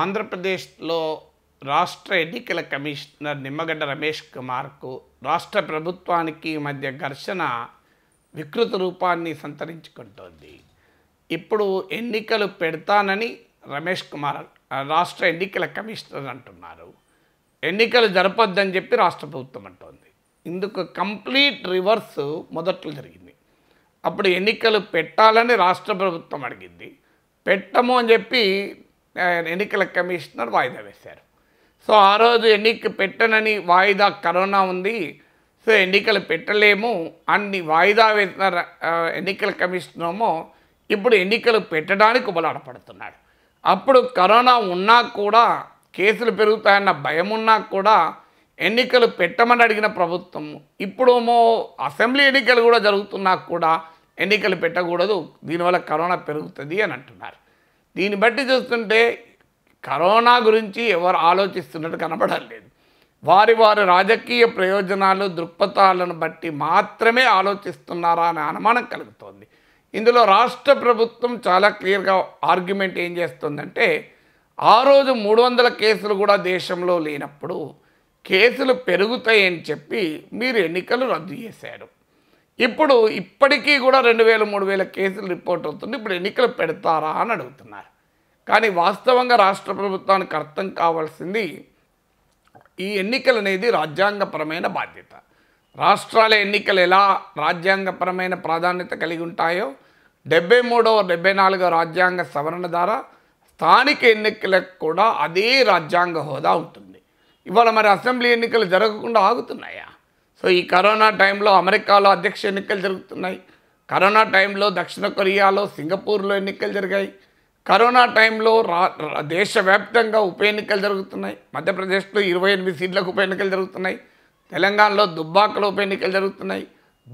ఆంధ్రప్రదేశ్లో రాష్ట్ర ఎన్నికల కమిషనర్ నిమ్మగడ్డ రమేష్ కుమార్కు రాష్ట్ర ప్రభుత్వానికి మధ్య ఘర్షణ వికృత రూపాన్ని సంతరించుకుంటోంది ఇప్పుడు ఎన్నికలు పెడతానని రమేష్ కుమార్ రాష్ట్ర ఎన్నికల కమిషనర్ అంటున్నారు ఎన్నికలు జరపొద్దని చెప్పి రాష్ట్ర ప్రభుత్వం అంటోంది ఇందుకు కంప్లీట్ రివర్స్ మొదట్లో జరిగింది అప్పుడు ఎన్నికలు పెట్టాలని రాష్ట్ర ప్రభుత్వం అడిగింది పెట్టము అని చెప్పి ఎన్నికల కమిషనర్ వాయిదా వేశారు సో ఆ రోజు ఎన్నిక పెట్టనని వాయిదా కరోనా ఉంది సో ఎన్నికలు పెట్టలేము అన్ని వాయిదా వేసిన ఎన్నికల కమిషనరేమో ఇప్పుడు ఎన్నికలు పెట్టడానికి ఉబలాడపడుతున్నాడు అప్పుడు కరోనా ఉన్నా కూడా కేసులు పెరుగుతాయన్న భయం ఉన్నా కూడా ఎన్నికలు పెట్టమని అడిగిన ప్రభుత్వం ఇప్పుడేమో అసెంబ్లీ ఎన్నికలు కూడా జరుగుతున్నా కూడా ఎన్నికలు పెట్టకూడదు దీనివల్ల కరోనా పెరుగుతుంది అని అంటున్నారు దీన్ని బట్టి చూస్తుంటే కరోనా గురించి ఎవరు ఆలోచిస్తున్నట్టు కనబడం లేదు వారి వారి రాజకీయ ప్రయోజనాలు దృక్పథాలను బట్టి మాత్రమే ఆలోచిస్తున్నారా అనే అనుమానం కలుగుతోంది ఇందులో రాష్ట్ర ప్రభుత్వం చాలా క్లియర్గా ఆర్గ్యుమెంట్ ఏం చేస్తుందంటే ఆ రోజు మూడు వందల కేసులు కూడా దేశంలో లేనప్పుడు కేసులు పెరుగుతాయని చెప్పి మీరు ఎన్నికలు రద్దు చేశారు ఇప్పుడు ఇప్పటికీ కూడా రెండు వేల మూడు వేల కేసులు రిపోర్ట్ అవుతుంది ఇప్పుడు ఎన్నికలు పెడతారా అని అడుగుతున్నారు కానీ వాస్తవంగా రాష్ట్ర ప్రభుత్వానికి అర్థం కావాల్సింది ఈ ఎన్నికలు అనేది రాజ్యాంగపరమైన బాధ్యత రాష్ట్రాల ఎన్నికలు ఎలా రాజ్యాంగపరమైన ప్రాధాన్యత కలిగి ఉంటాయో డెబ్బై మూడవ డెబ్బై నాలుగో రాజ్యాంగ సవరణ ద్వారా స్థానిక ఎన్నికలకు కూడా అదే రాజ్యాంగ హోదా ఉంటుంది ఇవాళ మరి అసెంబ్లీ ఎన్నికలు జరగకుండా ఆగుతున్నాయా సో ఈ కరోనా టైంలో అమెరికాలో అధ్యక్ష ఎన్నికలు జరుగుతున్నాయి కరోనా టైంలో దక్షిణ కొరియాలో సింగపూర్లో ఎన్నికలు జరిగాయి కరోనా టైంలో రా దేశవ్యాప్తంగా ఉప ఎన్నికలు జరుగుతున్నాయి మధ్యప్రదేశ్లో ఇరవై ఎనిమిది సీట్లకు ఉప ఎన్నికలు జరుగుతున్నాయి తెలంగాణలో దుబ్బాకలో ఉప ఎన్నికలు జరుగుతున్నాయి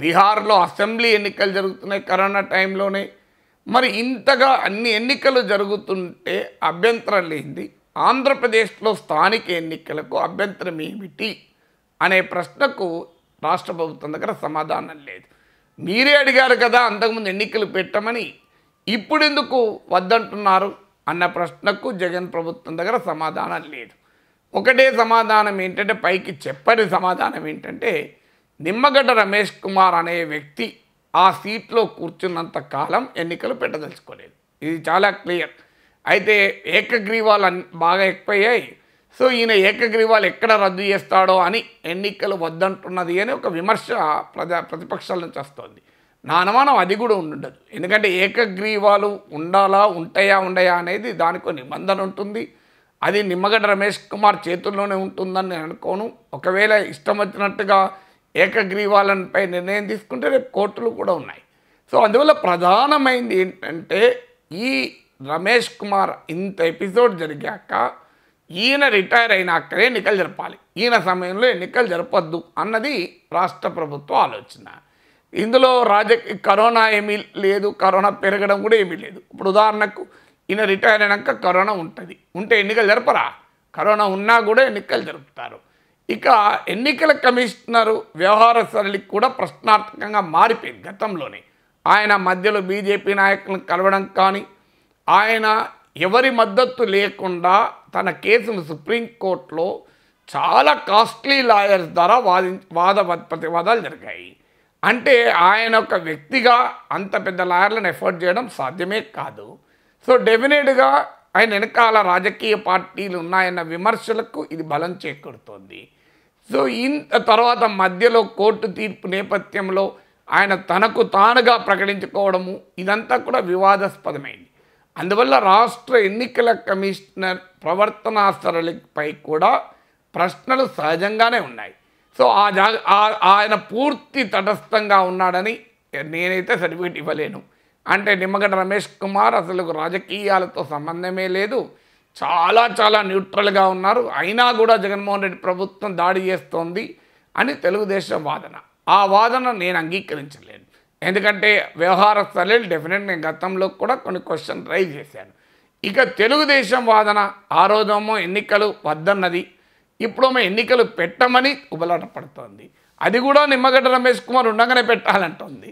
బీహార్లో అసెంబ్లీ ఎన్నికలు జరుగుతున్నాయి కరోనా టైంలోనే మరి ఇంతగా అన్ని ఎన్నికలు జరుగుతుంటే అభ్యంతరం లేనిది ఆంధ్రప్రదేశ్లో స్థానిక ఎన్నికలకు అభ్యంతరం ఏమిటి అనే ప్రశ్నకు రాష్ట్ర ప్రభుత్వం దగ్గర సమాధానం లేదు మీరే అడిగారు కదా అంతకుముందు ఎన్నికలు పెట్టమని ఇప్పుడు ఎందుకు వద్దంటున్నారు అన్న ప్రశ్నకు జగన్ ప్రభుత్వం దగ్గర సమాధానం లేదు ఒకటే సమాధానం ఏంటంటే పైకి చెప్పని సమాధానం ఏంటంటే నిమ్మగడ్డ రమేష్ కుమార్ అనే వ్యక్తి ఆ సీట్లో కూర్చున్నంత కాలం ఎన్నికలు పెట్టదలుచుకోలేదు ఇది చాలా క్లియర్ అయితే ఏకగ్రీవాలు బాగా ఎక్కువయ్యాయి సో ఈయన ఏకగ్రీవాలు ఎక్కడ రద్దు చేస్తాడో అని ఎన్నికలు వద్దంటున్నది అని ఒక విమర్శ ప్రజా ప్రతిపక్షాల నుంచి వస్తుంది నా అనుమానం అది కూడా ఉండదు ఎందుకంటే ఏకగ్రీవాలు ఉండాలా ఉంటాయా ఉండయా అనేది దానికి నిబంధన ఉంటుంది అది నిమ్మగడ్డ రమేష్ కుమార్ చేతుల్లోనే ఉంటుందని నేను అనుకోను ఒకవేళ ఇష్టం వచ్చినట్టుగా ఏకగ్రీవాలపై నిర్ణయం తీసుకుంటే రేపు కోర్టులు కూడా ఉన్నాయి సో అందువల్ల ప్రధానమైంది ఏంటంటే ఈ రమేష్ కుమార్ ఇంత ఎపిసోడ్ జరిగాక ఈయన రిటైర్ అయినాకనే ఎన్నికలు జరపాలి ఈయన సమయంలో ఎన్నికలు జరపద్దు అన్నది రాష్ట్ర ప్రభుత్వ ఆలోచన ఇందులో రాజకీయ కరోనా ఏమీ లేదు కరోనా పెరగడం కూడా ఏమీ లేదు ఇప్పుడు ఉదాహరణకు ఈయన రిటైర్ అయినాక కరోనా ఉంటుంది ఉంటే ఎన్నికలు జరపరా కరోనా ఉన్నా కూడా ఎన్నికలు జరుపుతారు ఇక ఎన్నికల కమిషనరు వ్యవహార సరళికి కూడా ప్రశ్నార్థకంగా మారిపోయింది గతంలోనే ఆయన మధ్యలో బీజేపీ నాయకులను కలవడం కానీ ఆయన ఎవరి మద్దతు లేకుండా తన కేసును సుప్రీంకోర్టులో చాలా కాస్ట్లీ లాయర్స్ ద్వారా వాది వాద ప్రతివాదాలు జరిగాయి అంటే ఆయన ఒక వ్యక్తిగా అంత పెద్ద లాయర్లను ఎఫర్ట్ చేయడం సాధ్యమే కాదు సో డెఫినెట్గా ఆయన వెనకాల రాజకీయ పార్టీలు ఉన్నాయన్న విమర్శలకు ఇది బలం చేకూరుతోంది సో ఇంత తర్వాత మధ్యలో కోర్టు తీర్పు నేపథ్యంలో ఆయన తనకు తానుగా ప్రకటించుకోవడము ఇదంతా కూడా వివాదాస్పదమైంది అందువల్ల రాష్ట్ర ఎన్నికల కమిషనర్ ప్రవర్తనా సరళిపై కూడా ప్రశ్నలు సహజంగానే ఉన్నాయి సో ఆ జా ఆయన పూర్తి తటస్థంగా ఉన్నాడని నేనైతే సర్టిఫికేట్ ఇవ్వలేను అంటే నిమ్మగడ్డ రమేష్ కుమార్ అసలు రాజకీయాలతో సంబంధమే లేదు చాలా చాలా న్యూట్రల్గా ఉన్నారు అయినా కూడా జగన్మోహన్ రెడ్డి ప్రభుత్వం దాడి చేస్తోంది అని తెలుగుదేశం వాదన ఆ వాదన నేను అంగీకరించలేను ఎందుకంటే వ్యవహార స్థలిలు డెఫినెట్ నేను గతంలో కూడా కొన్ని క్వశ్చన్ రైజ్ చేశాను ఇక తెలుగుదేశం వాదన ఆ రోజేమో ఎన్నికలు వద్దన్నది మేము ఎన్నికలు పెట్టమని ఉబలాట పడుతోంది అది కూడా నిమ్మగడ్డ రమేష్ కుమార్ ఉండగానే పెట్టాలంటుంది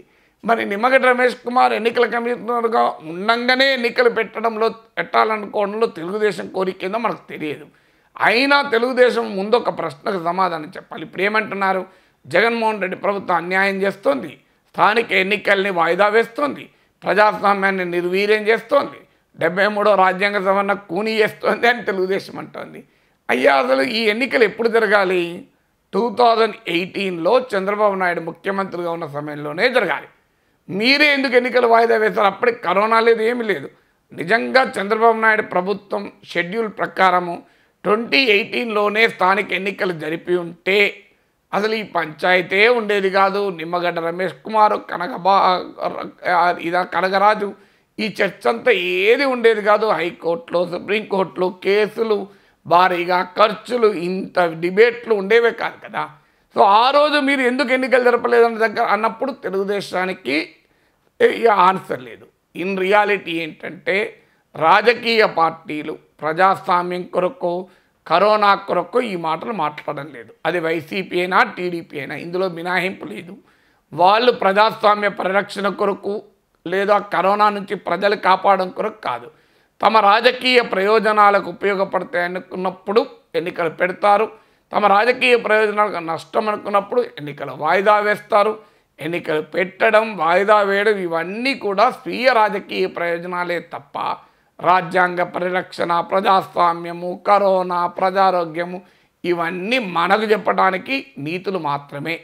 మరి నిమ్మగడ్డ రమేష్ కుమార్ ఎన్నికల కమిషనర్గా ఉండగానే ఎన్నికలు పెట్టడంలో పెట్టాలనుకోవడంలో తెలుగుదేశం కోరిక ఏందో మనకు తెలియదు అయినా తెలుగుదేశం ముందు ఒక ప్రశ్నకు సమాధానం చెప్పాలి ఇప్పుడు ఏమంటున్నారు జగన్మోహన్ రెడ్డి ప్రభుత్వం అన్యాయం చేస్తుంది స్థానిక ఎన్నికల్ని వాయిదా వేస్తోంది ప్రజాస్వామ్యాన్ని నిర్వీర్యం చేస్తోంది డెబ్బై మూడో రాజ్యాంగ సవరణ కూని చేస్తోంది అని తెలుగుదేశం అంటోంది అయ్యా అసలు ఈ ఎన్నికలు ఎప్పుడు జరగాలి టూ థౌజండ్ ఎయిటీన్లో చంద్రబాబు నాయుడు ముఖ్యమంత్రిగా ఉన్న సమయంలోనే జరగాలి మీరే ఎందుకు ఎన్నికలు వాయిదా వేశారు అప్పటికి కరోనా లేదు ఏమీ లేదు నిజంగా చంద్రబాబు నాయుడు ప్రభుత్వం షెడ్యూల్ ప్రకారము ట్వంటీ ఎయిటీన్లోనే స్థానిక ఎన్నికలు జరిపి ఉంటే అసలు ఈ పంచాయతే ఉండేది కాదు నిమ్మగడ్డ రమేష్ కుమార్ కనకబా ఇదా కనకరాజు ఈ చర్చ అంతా ఏది ఉండేది కాదు హైకోర్టులో సుప్రీంకోర్టులో కేసులు భారీగా ఖర్చులు ఇంత డిబేట్లు ఉండేవే కాదు కదా సో ఆ రోజు మీరు ఎందుకు ఎన్నికలు జరపలేదన్న దగ్గర అన్నప్పుడు తెలుగుదేశానికి ఆన్సర్ లేదు ఇన్ రియాలిటీ ఏంటంటే రాజకీయ పార్టీలు ప్రజాస్వామ్యం కొరకు కరోనా కొరకు ఈ మాటలు మాట్లాడడం లేదు అది వైసీపీ అయినా టీడీపీ అయినా ఇందులో మినహాయింపు లేదు వాళ్ళు ప్రజాస్వామ్య పరిరక్షణ కొరకు లేదా కరోనా నుంచి ప్రజలు కాపాడడం కొరకు కాదు తమ రాజకీయ ప్రయోజనాలకు ఉపయోగపడతాయి అనుకున్నప్పుడు ఎన్నికలు పెడతారు తమ రాజకీయ ప్రయోజనాలకు నష్టం అనుకున్నప్పుడు ఎన్నికలు వాయిదా వేస్తారు ఎన్నికలు పెట్టడం వాయిదా వేయడం ఇవన్నీ కూడా స్వీయ రాజకీయ ప్రయోజనాలే తప్ప రాజ్యాంగ పరిరక్షణ ప్రజాస్వామ్యము కరోనా ప్రజారోగ్యము ఇవన్నీ మనకు చెప్పడానికి నీతులు మాత్రమే